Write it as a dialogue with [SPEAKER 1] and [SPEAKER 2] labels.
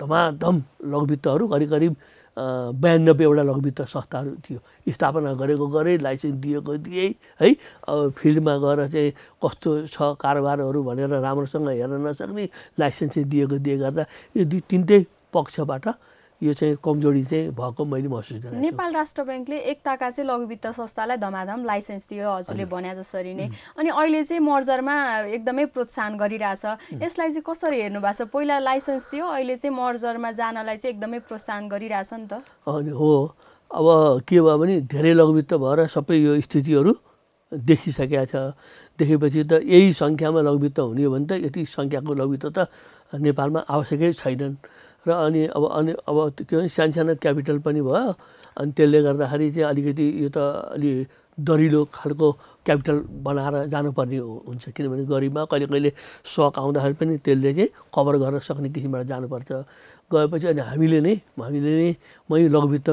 [SPEAKER 1] धमाधम लघुवित्तहरू करिब करिब बयानब्बेवटा लघुवित्त संस्थाहरू थियो स्थापना गरेको गरे लाइसेन्स दिएको दिए है अब फिल्डमा गएर चाहिँ कस्तो छ कारोबारहरू भनेर राम्रोसँग हेर्न नसक्ने लाइसेन्स दिएको दिए गर्दा यो दुई तिनटै पक्षबाट यो चाहिँ कमजोरी चाहिँ भएको मैले महसुस गरेँ नेपाल
[SPEAKER 2] राष्ट्र ब्याङ्कले एकताका चाहिँ लघु वित्त संस्थालाई धमाधम लाइसेन्स दियो हजुरले भने जसरी नै अनि अहिले चाहिँ मर्जरमा एकदमै प्रोत्साहन गरिरहेछ यसलाई चाहिँ कसरी हेर्नु भएको छ पहिला लाइसेन्स दियो अहिले चाहिँ मर्जरमा जानलाई चाहिँ एकदमै प्रोत्साहन गरिरहेछ नि त
[SPEAKER 1] अनि हो अब के भयो भने धेरै लघुवित्त भएर सबै यो स्थितिहरू देखिसकेका छ देखेपछि त यही सङ्ख्यामा लघुवित्त हुने हो भने त यति सङ्ख्याको लघुवित्त त नेपालमा आवश्यकै छैनन् र अनि अब अनि अब के भन्छ सानो क्यापिटल पनि भयो अनि त्यसले गर्दाखेरि चाहिँ अलिकति यो त अलि दरिलो खालको क्यापिटल बनाएर जानुपर्ने हुन्छ किनभने गरिबमा कहिले कहिले सक आउँदाखेरि पनि त्यसले चाहिँ कभर गर्न सक्ने किसिमबाट जानुपर्छ गएपछि अनि हामीले नै हामीले नै मै लघुवित्त